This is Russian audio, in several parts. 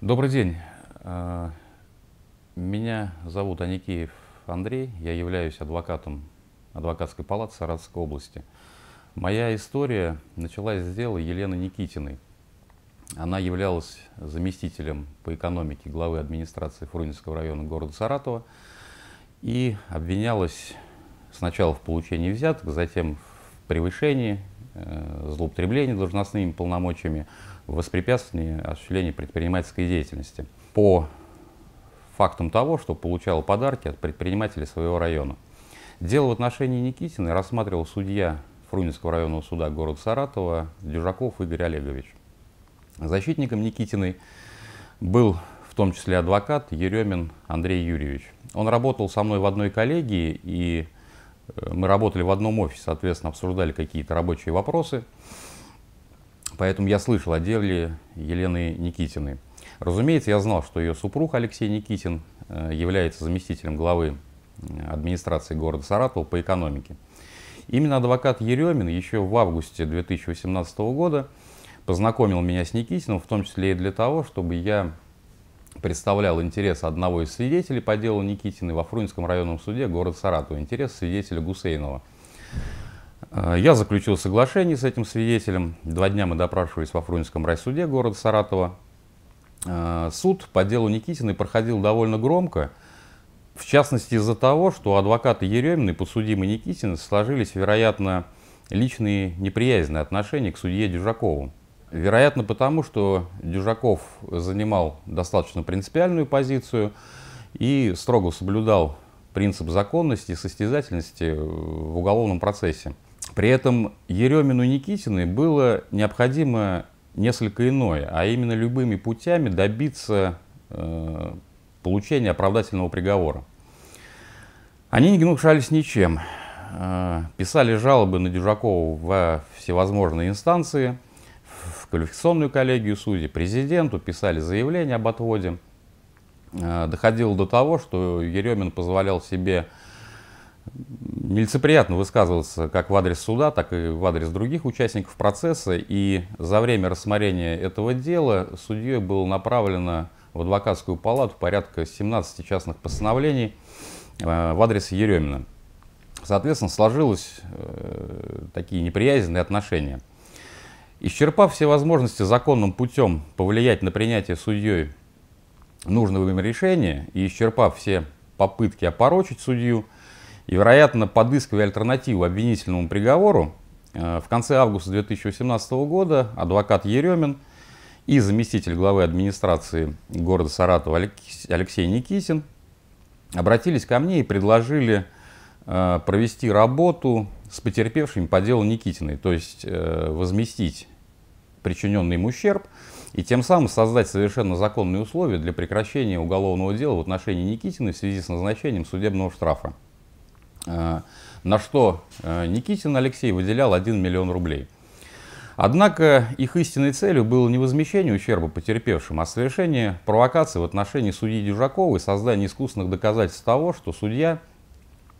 Добрый день. А, меня зовут Аникеев Андрей. Я являюсь адвокатом адвокатской палаты Саратовской области. Моя история началась с дела Елены Никитиной. Она являлась заместителем по экономике главы администрации Фрунзенского района города Саратова и обвинялась сначала в получении взяток, затем в превышении, э, злоупотреблении должностными полномочиями, воспрепятствование осуществления предпринимательской деятельности по фактам того, что получал подарки от предпринимателей своего района. Дело в отношении Никитина рассматривал судья Фрунзенского районного суда города Саратова Дюжаков Игорь Олегович. Защитником Никитиной был в том числе адвокат Еремин Андрей Юрьевич. Он работал со мной в одной коллегии, и э, мы работали в одном офисе, соответственно, обсуждали какие-то рабочие вопросы. Поэтому я слышал о деле Елены Никитины. Разумеется, я знал, что ее супруг Алексей Никитин э, является заместителем главы администрации города Саратова по экономике. Именно адвокат Еремин еще в августе 2018 года познакомил меня с Никитином, в том числе и для того, чтобы я представлял интерес одного из свидетелей по делу Никитины во Фрунзенском районном суде города Саратова, интерес свидетеля Гусейнова – а, я заключил соглашение с этим свидетелем. Два дня мы допрашивались во Фрунзенском райсуде города Саратова. А, суд по делу Никитиной проходил довольно громко, в частности из-за того, что адвокаты адвоката Еремина и подсудимый Никитины сложились, вероятно, личные неприязненные отношения к судье Дюжакову. Вероятно, потому что Дюжаков занимал достаточно принципиальную позицию и строго соблюдал принцип законности и состязательности в уголовном процессе. При этом Еремину Никитиной было необходимо несколько иное, а именно любыми путями добиться э, получения оправдательного приговора. Они не гнушались ничем. Э, писали жалобы на Дюжакова во всевозможные инстанции, в квалификационную коллегию судей, президенту, писали заявления об отводе. Э, доходило до того, что Еремин позволял себе нелицеприятно высказывался как в адрес суда, так и в адрес других участников процесса. И за время рассмотрения этого дела судье было направлено в адвокатскую палату порядка 17 частных постановлений э, в адрес Еремина. Соответственно, сложились э, такие неприязненные отношения. Исчерпав все возможности законным путем повлиять на принятие судьей нужного им решения и исчерпав все попытки опорочить судью, и, вероятно, подыскивая альтернативу обвинительному приговору, э, в конце августа 2018 года адвокат Еремин и заместитель главы администрации города Саратова Алексей Никитин обратились ко мне и предложили э, провести работу с потерпевшими по делу Никитиной, то есть э, возместить причиненный им ущерб и тем самым создать совершенно законные условия для прекращения уголовного дела в отношении Никитины в связи с назначением судебного штрафа. Э, на что э, Никитин Алексей выделял 1 миллион рублей. Однако их истинной целью было не возмещение ущерба потерпевшим, а совершение провокации в отношении судьи Дюжакова и создание искусственных доказательств того, что судья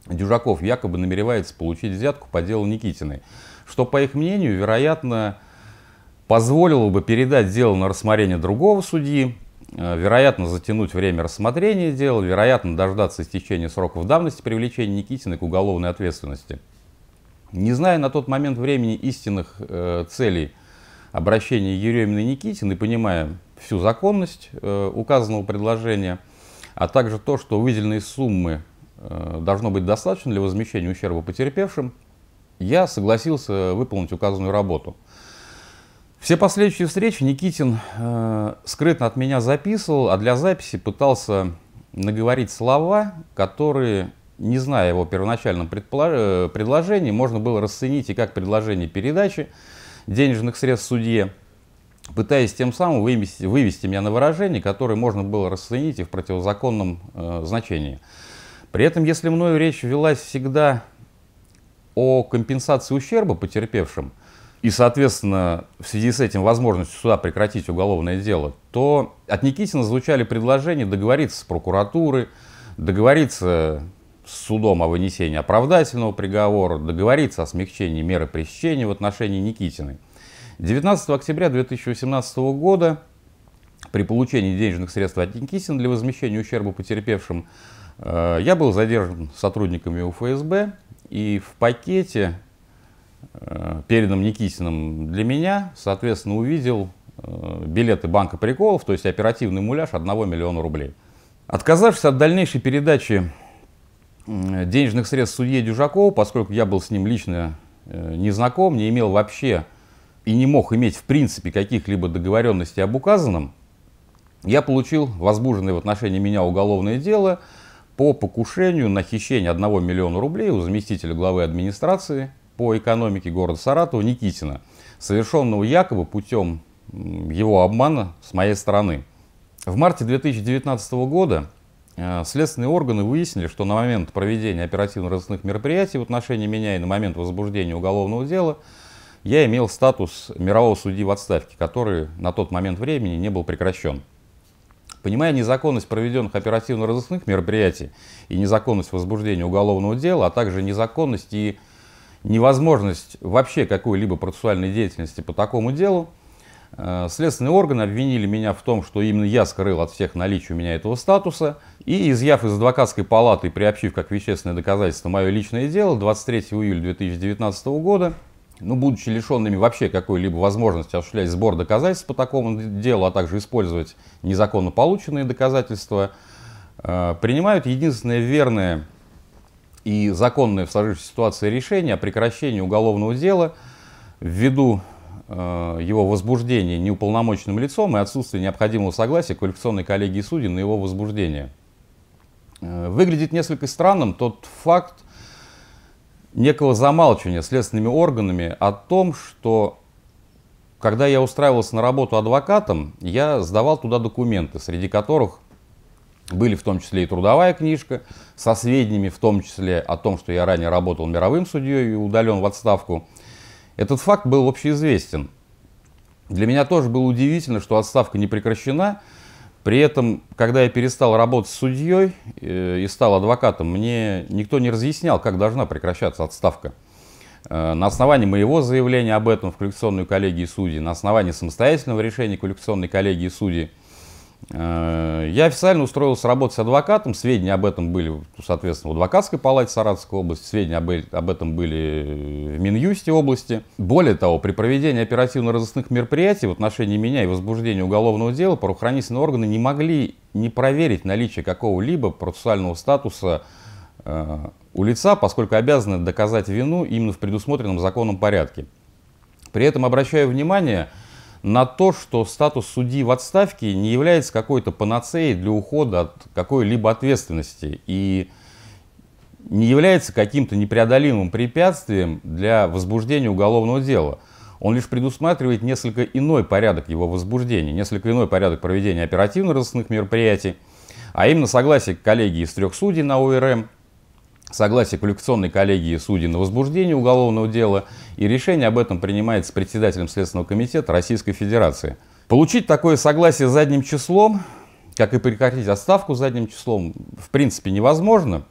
Дюжаков якобы намеревается получить взятку по делу Никитиной, что, по их мнению, вероятно, позволило бы передать дело на рассмотрение другого судьи, Э, вероятно, затянуть время рассмотрения дела, вероятно, дождаться истечения сроков давности привлечения Никитина к уголовной ответственности. Не зная на тот момент времени истинных э, целей обращения Еремина и Никитина и понимая всю законность э, указанного предложения, а также то, что выделенные суммы э, должно быть достаточно для возмещения ущерба потерпевшим, я согласился выполнить указанную работу – все последующие встречи Никитин э, скрытно от меня записывал, а для записи пытался наговорить слова, которые, не зная его первоначальном э, предложении, можно было расценить и как предложение передачи денежных средств судье, пытаясь тем самым вывести, вывести меня на выражение, которое можно было расценить и в противозаконном э, значении. При этом, если мною речь велась всегда о компенсации ущерба потерпевшим, и, соответственно, в связи с этим возможность суда прекратить уголовное дело, то от Никитина звучали предложения договориться с прокуратурой, договориться с судом о вынесении оправдательного приговора, договориться о смягчении меры пресечения в отношении Никитиной. 19 октября 2018 года при получении денежных средств от Никитина для возмещения ущерба потерпевшим э, я был задержан сотрудниками УФСБ, и в пакете Э, переданным Никитиным для меня, соответственно, увидел э, билеты банка приколов, то есть оперативный муляж 1 миллиона рублей. Отказавшись от дальнейшей передачи денежных средств судье Дюжакову, поскольку я был с ним лично э, не знаком, не имел вообще и не мог иметь в принципе каких-либо договоренностей об указанном, я получил возбуженное в отношении меня уголовное дело по покушению на хищение 1 миллиона рублей у заместителя главы администрации по экономике города Саратова Никитина, совершенного якобы путем его обмана с моей стороны. В марте 2019 года э, следственные органы выяснили, что на момент проведения оперативно-розыскных мероприятий в отношении меня и на момент возбуждения уголовного дела я имел статус мирового судьи в отставке, который на тот момент времени не был прекращен. Понимая незаконность проведенных оперативно-розыскных мероприятий и незаконность возбуждения уголовного дела, а также незаконность и невозможность вообще какой-либо процессуальной деятельности по такому делу. Э, следственные органы обвинили меня в том, что именно я скрыл от всех наличие у меня этого статуса, и, изъяв из адвокатской палаты и приобщив как вещественное доказательство мое личное дело, 23 июля 2019 года, ну, будучи лишенными вообще какой-либо возможности осуществлять сбор доказательств по такому делу, а также использовать незаконно полученные доказательства, э, принимают единственное верное и законное в сложившейся ситуации решение о прекращении уголовного дела ввиду э, его возбуждения неуполномоченным лицом и отсутствия необходимого согласия квалификационной коллегии судей на его возбуждение. Э, выглядит несколько странным тот факт некого замалчивания следственными органами о том, что когда я устраивался на работу адвокатом, я сдавал туда документы, среди которых – были в том числе и трудовая книжка со сведениями, в том числе о том, что я ранее работал мировым судьей и удален в отставку. Этот факт был общеизвестен. Для меня тоже было удивительно, что отставка не прекращена. При этом, когда я перестал работать с судьей э, и стал адвокатом, мне никто не разъяснял, как должна прекращаться отставка. Э, на основании моего заявления об этом в коллекционную коллегии судей, на основании самостоятельного решения коллекционной коллегии судей – Э, я официально устроился работать с адвокатом, сведения об этом были, соответственно, в адвокатской палате Саратовской области, сведения э, об, этом были в Минюсте области. Более того, при проведении оперативно-розыскных мероприятий в отношении меня и возбуждении уголовного дела правоохранительные органы не могли не проверить наличие какого-либо процессуального статуса э, у лица, поскольку обязаны доказать вину именно в предусмотренном законом порядке. При этом обращаю внимание, на то, что статус судьи в отставке не является какой-то панацеей для ухода от какой-либо ответственности и не является каким-то непреодолимым препятствием для возбуждения уголовного дела. Он лишь предусматривает несколько иной порядок его возбуждения, несколько иной порядок проведения оперативно-розыскных мероприятий, а именно согласие коллегии из трех судей на ОРМ – согласие коллекционной коллегии судей на возбуждение уголовного дела, и решение об этом принимается председателем Следственного комитета Российской Федерации. Получить такое согласие задним числом, как и прекратить отставку задним числом, в принципе невозможно,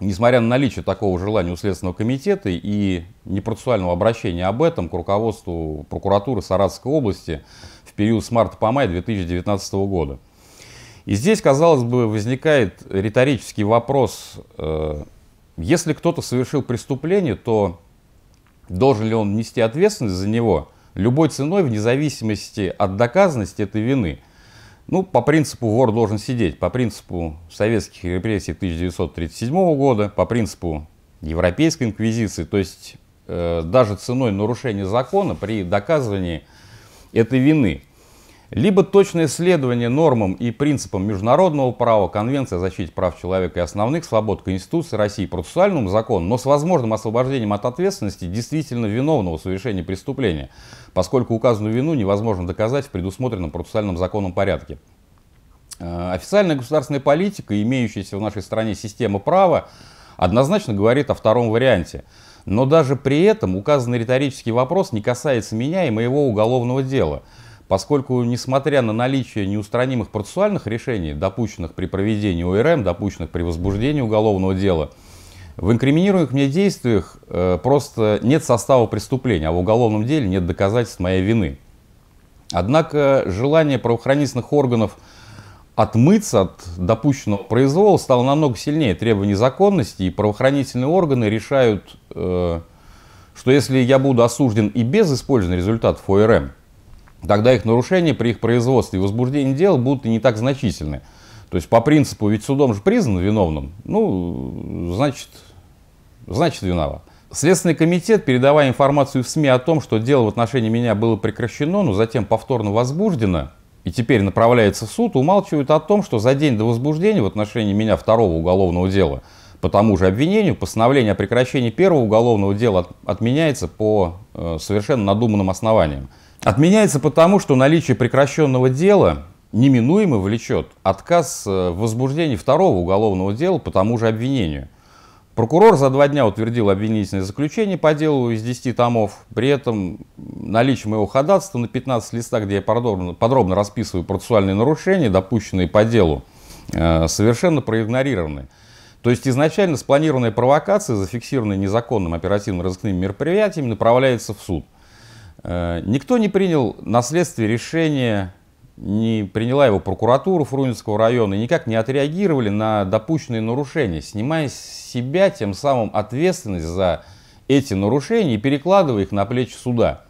несмотря на наличие такого желания у Следственного комитета и непроцессуального обращения об этом к руководству прокуратуры Саратовской области в период с марта по май 2019 года. И здесь, казалось бы, возникает риторический вопрос. Э, если кто-то совершил преступление, то должен ли он нести ответственность за него любой ценой, вне зависимости от доказанности этой вины? Ну, по принципу вор должен сидеть, по принципу советских репрессий 1937 года, по принципу Европейской инквизиции, то есть э, даже ценой нарушения закона при доказывании этой вины. Либо точное следование нормам и принципам международного права, Конвенции о защите прав человека и основных свобод Конституции России, процессуальному закону, но с возможным освобождением от ответственности действительно виновного в совершении преступления, поскольку указанную вину невозможно доказать в предусмотренном процессуальным законом порядке. Э, официальная государственная политика, имеющаяся в нашей стране система права, однозначно говорит о втором варианте. Но даже при этом указанный риторический вопрос не касается меня и моего уголовного дела – поскольку, несмотря на наличие неустранимых процессуальных решений, допущенных при проведении ОРМ, допущенных при возбуждении уголовного дела, в инкриминируемых мне действиях э, просто нет состава преступления, а в уголовном деле нет доказательств моей вины. Однако э, желание правоохранительных органов отмыться от допущенного произвола стало намного сильнее требований законности, и правоохранительные органы решают, э, что если я буду осужден и без использования результатов ОРМ, тогда их нарушения при их производстве и возбуждении дел будут не так значительны. То есть по принципу, ведь судом же признан виновным, ну, значит, значит виноват. Следственный комитет, передавая информацию в СМИ о том, что дело в отношении меня было прекращено, но затем повторно возбуждено, и теперь направляется в суд, умалчивают о том, что за день до возбуждения в отношении меня второго уголовного дела – по тому же обвинению постановление о прекращении первого уголовного дела отменяется по э, совершенно надуманным основаниям. Отменяется потому, что наличие прекращенного дела неминуемо влечет отказ э, в возбуждении второго уголовного дела по тому же обвинению. Прокурор за два дня утвердил обвинительное заключение по делу из 10 томов. При этом наличие моего ходатайства на 15 листах, где я подробно, подробно расписываю процессуальные нарушения, допущенные по делу, э, совершенно проигнорированы. То есть изначально спланированная провокация, зафиксированная незаконным оперативным разыскным мероприятием, направляется в суд. Э, никто не принял на следствие решение, не приняла его прокуратура Фрунзенского района и никак не отреагировали на допущенные нарушения, снимая с себя тем самым ответственность за эти нарушения и перекладывая их на плечи суда.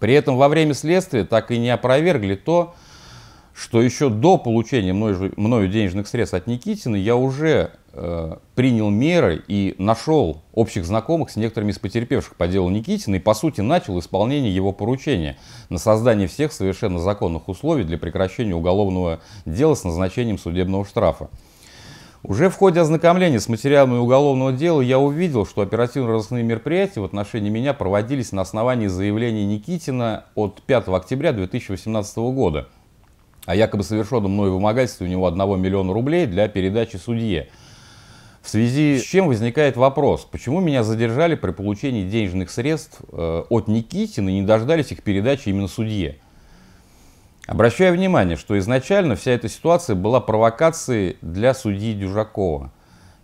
При этом во время следствия так и не опровергли то, что еще до получения мною, мною денежных средств от Никитина я уже э, принял меры и нашел общих знакомых с некоторыми из потерпевших по делу Никитина и, по сути, начал исполнение его поручения на создание всех совершенно законных условий для прекращения уголовного дела с назначением судебного штрафа. Уже в ходе ознакомления с материалами уголовного дела я увидел, что оперативно-розыскные мероприятия в отношении меня проводились на основании заявления Никитина от 5 октября 2018 года – о а якобы совершенном мной вымогательстве у него 1 миллиона рублей для передачи судье. В связи с чем возникает вопрос, почему меня задержали при получении денежных средств э, от Никитина и не дождались их передачи именно судье? Обращаю внимание, что изначально вся эта ситуация была провокацией для судьи Дюжакова.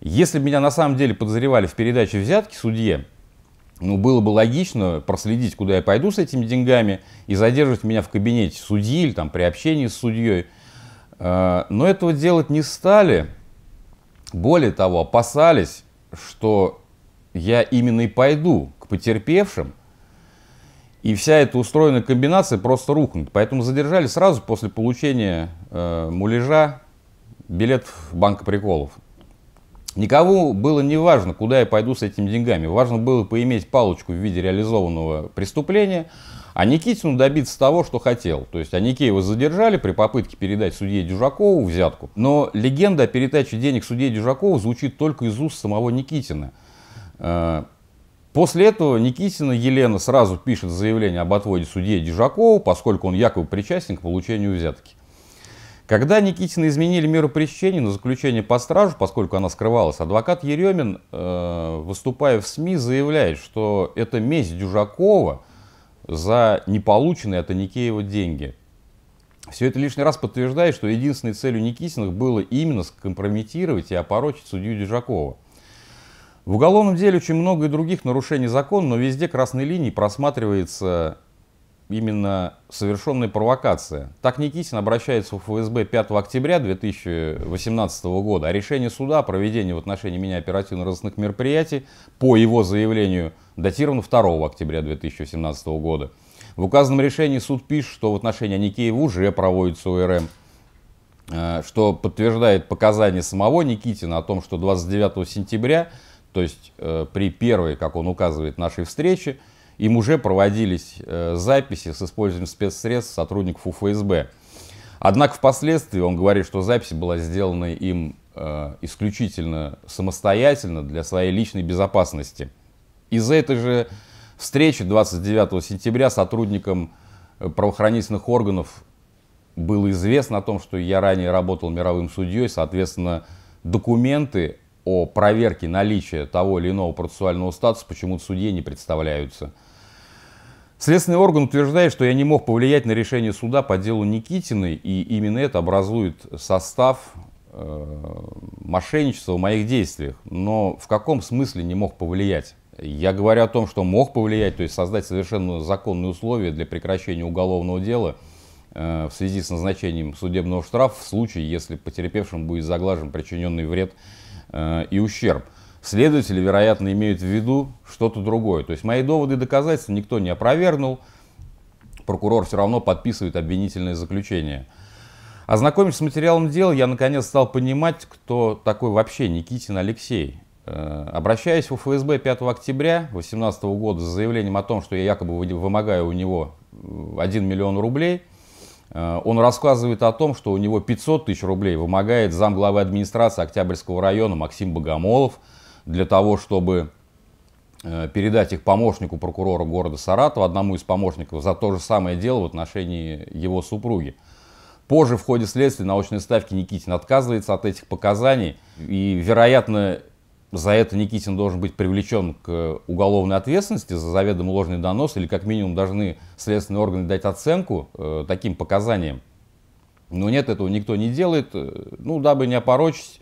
Если меня на самом деле подозревали в передаче взятки судье, ну, было бы логично проследить, куда я пойду с этими деньгами и задерживать меня в кабинете судьи или там при общении с судьей. Э, но этого делать не стали. Более того, опасались, что я именно и пойду к потерпевшим, и вся эта устроенная комбинация просто рухнет. Поэтому задержали сразу после получения э, муляжа билет в банк приколов. Никому было не важно, куда я пойду с этими деньгами. Важно было поиметь палочку в виде реализованного преступления, а Никитину добиться того, что хотел. То есть Аникеева задержали при попытке передать судье Дюжакову взятку. Но легенда о передаче денег судье Дюжакову звучит только из уст самого Никитина. Э, после этого Никитина Елена сразу пишет заявление об отводе судье Дюжакову, поскольку он якобы причастен к получению взятки. Когда Никитина изменили меру пресечения на заключение по стражу, поскольку она скрывалась, адвокат Еремин, э, выступая в СМИ, заявляет, что это месть Дюжакова за неполученные от Аникеева деньги. Все это лишний раз подтверждает, что единственной целью Никитиных было именно скомпрометировать и опорочить судью Дюжакова. В уголовном деле очень много и других нарушений закона, но везде красной линией просматривается именно совершенная провокация. Так Никитин обращается в ФСБ 5 октября 2018 года, о а решении суда о проведении в отношении меня оперативно-розыскных мероприятий по его заявлению датировано 2 октября 2017 года. В указанном решении суд пишет, что в отношении Аникеева уже проводится УРМ, э, что подтверждает показания самого Никитина о том, что 29 сентября, то есть э, при первой, как он указывает, нашей встрече, им уже проводились э, записи с использованием спецсредств сотрудников УФСБ. Однако впоследствии он говорит, что запись была сделана им э, исключительно самостоятельно для своей личной безопасности. Из-за этой же встречи 29 сентября сотрудникам э, правоохранительных органов было известно о том, что я ранее работал мировым судьей, соответственно, документы о проверке наличия того или иного процессуального статуса почему-то судье не представляются. Следственный орган утверждает, что я не мог повлиять на решение суда по делу Никитины и именно это образует состав э, мошенничества в моих действиях. Но в каком смысле не мог повлиять? Я говорю о том, что мог повлиять, то есть создать совершенно законные условия для прекращения уголовного дела э, в связи с назначением судебного штрафа в случае, если потерпевшим будет заглажен причиненный вред Э, и ущерб. Следователи, вероятно, имеют в виду что-то другое. То есть мои доводы и доказательства никто не опровергнул. Прокурор все равно подписывает обвинительное заключение. Ознакомившись с материалом дела, я наконец стал понимать, кто такой вообще Никитин Алексей. Э, обращаясь в ФСБ 5 октября 2018 года с заявлением о том, что я якобы вымогаю у него 1 миллион рублей – Э, он рассказывает о том, что у него 500 тысяч рублей вымогает замглавы администрации Октябрьского района Максим Богомолов для того, чтобы э, передать их помощнику прокурора города Саратова, одному из помощников, за то же самое дело в отношении его супруги. Позже в ходе следствия научной ставки Никитин отказывается от этих показаний, и, вероятно, за это Никитин должен быть привлечен к уголовной ответственности за заведомо ложный донос, или как минимум должны следственные органы дать оценку э, таким показаниям. Но нет, этого никто не делает, э, ну, дабы не опорочить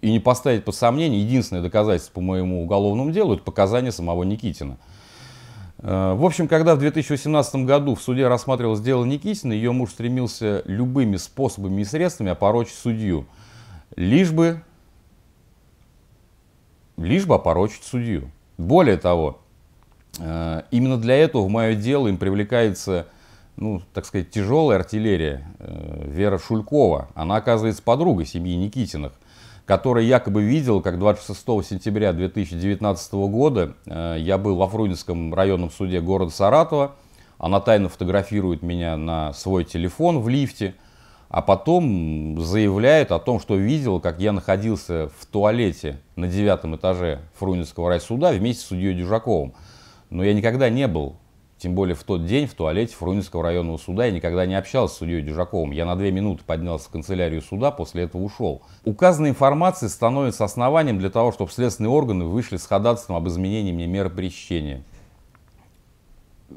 и не поставить под сомнение. Единственное доказательство по моему уголовному делу – это показания самого Никитина. Э, в общем, когда в 2018 году в суде рассматривалось дело Никитина, ее муж стремился любыми способами и средствами опорочить судью, лишь бы лишь бы опорочить судью. Более того, э, именно для этого в мое дело им привлекается, ну, так сказать, тяжелая артиллерия э, Вера Шулькова. Она оказывается подругой семьи Никитиных, которая якобы видела, как 26 сентября 2019 года э, я был во Фрунзенском районном суде города Саратова. Она тайно фотографирует меня на свой телефон в лифте – а потом заявляет о том, что видел, как я находился в туалете на девятом этаже Фрунзенского райсуда вместе с судьей Дюжаковым. Но я никогда не был, тем более в тот день, в туалете Фрунзенского районного суда. Я никогда не общался с судьей Дюжаковым. Я на две минуты поднялся в канцелярию суда, после этого ушел. Указанная информация становится основанием для того, чтобы следственные органы вышли с ходатайством об изменении мне меры пресечения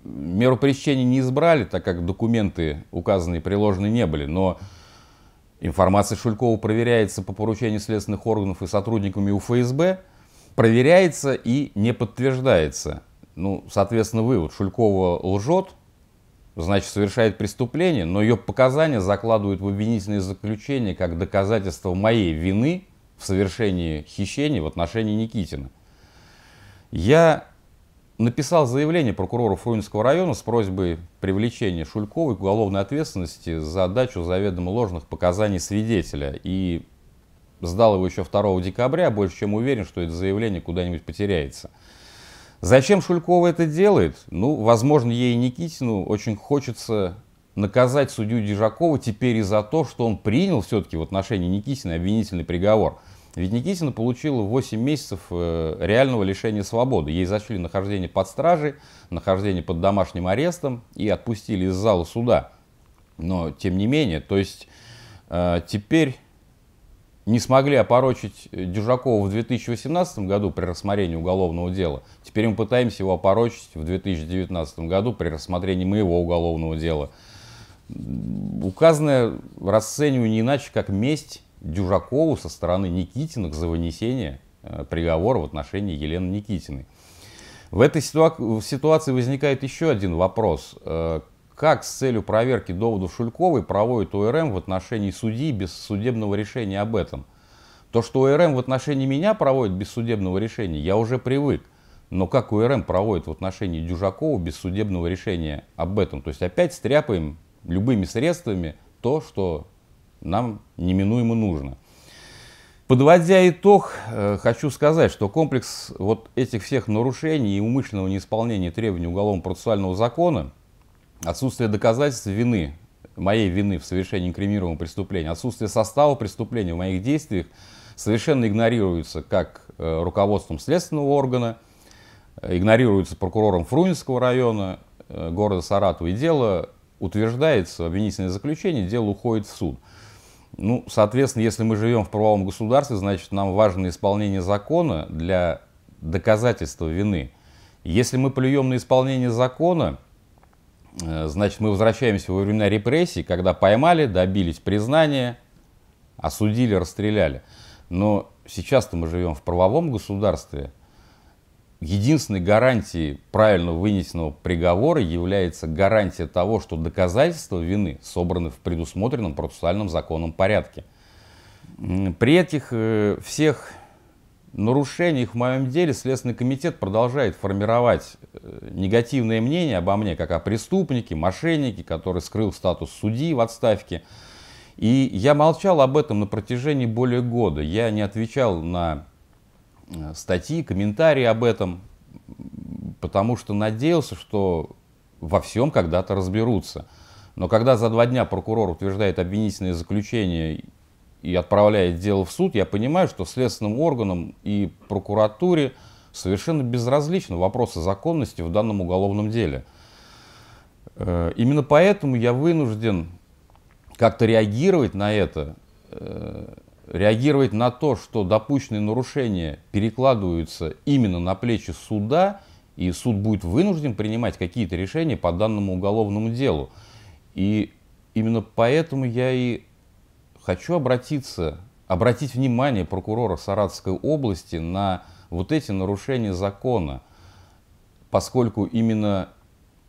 меру пресечения не избрали, так как документы указанные приложены не были, но информация Шулькова проверяется по поручению следственных органов и сотрудниками УФСБ, проверяется и не подтверждается. Ну, соответственно, вывод. Шулькова лжет, значит, совершает преступление, но ее показания закладывают в обвинительное заключение как доказательство моей вины в совершении хищения в отношении Никитина. Я написал заявление прокурору Фрунзенского района с просьбой привлечения Шульковой к уголовной ответственности за дачу заведомо ложных показаний свидетеля. И сдал его еще 2 декабря, больше чем уверен, что это заявление куда-нибудь потеряется. Зачем Шулькова это делает? Ну, возможно, ей Никитину очень хочется наказать судью Дежакова теперь и за то, что он принял все-таки в отношении Никитина обвинительный приговор – ведь Никитина получила 8 месяцев э, реального лишения свободы. Ей зашли нахождение под стражей, нахождение под домашним арестом и отпустили из зала суда. Но тем не менее, то есть э, теперь не смогли опорочить э, Дюжакова в 2018 году при рассмотрении уголовного дела. Теперь мы пытаемся его опорочить в 2019 году при рассмотрении моего уголовного дела. Указанное расцениваю не иначе, как месть Дюжакову со стороны Никитиных за вынесение э, приговора в отношении Елены Никитиной. В этой ситуации возникает еще один вопрос. Э, как с целью проверки доводов Шульковой проводит ОРМ в отношении судьи без судебного решения об этом? То, что ОРМ в отношении меня проводит без судебного решения, я уже привык. Но как УРМ проводит в отношении Дюжакова без судебного решения об этом? То есть опять стряпаем любыми средствами то, что нам неминуемо нужно. Подводя итог, э, хочу сказать, что комплекс вот этих всех нарушений и умышленного неисполнения требований уголовно-процессуального закона, отсутствие доказательств вины, моей вины в совершении инкриминируемого преступления, отсутствие состава преступления в моих действиях совершенно игнорируется как э, руководством следственного органа, э, игнорируется прокурором Фрунзенского района города Саратова, и дело утверждается, обвинительное заключение, дело уходит в суд. Ну, соответственно, если мы живем в правовом государстве, значит, нам важно исполнение закона для доказательства вины. Если мы плюем на исполнение закона, э, значит, мы возвращаемся во времена репрессий, когда поймали, добились признания, осудили, расстреляли. Но сейчас-то мы живем в правовом государстве – единственной гарантией правильно вынесенного приговора является гарантия того, что доказательства вины собраны в предусмотренном процессуальном законом порядке. При этих э, всех нарушениях в моем деле Следственный комитет продолжает формировать э, негативное мнение обо мне, как о преступнике, мошеннике, который скрыл статус судьи в отставке. И я молчал об этом на протяжении более года. Я не отвечал на Э, статьи, комментарии об этом, потому что надеялся, что во всем когда-то разберутся. Но когда за два дня прокурор утверждает обвинительное заключение и отправляет дело в суд, я понимаю, что следственным органам и прокуратуре совершенно безразличны вопросы законности в данном уголовном деле. Э, именно поэтому я вынужден как-то реагировать на это э, реагировать на то, что допущенные нарушения перекладываются именно на плечи суда, и суд будет вынужден принимать какие-то решения по данному уголовному делу. И именно поэтому я и хочу обратиться, обратить внимание прокурора Саратовской области на вот эти нарушения закона, поскольку именно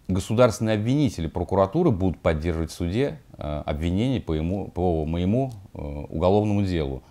государственные обвинители прокуратуры будут поддерживать в суде э, обвинение по, ему, по моему э, уголовному делу.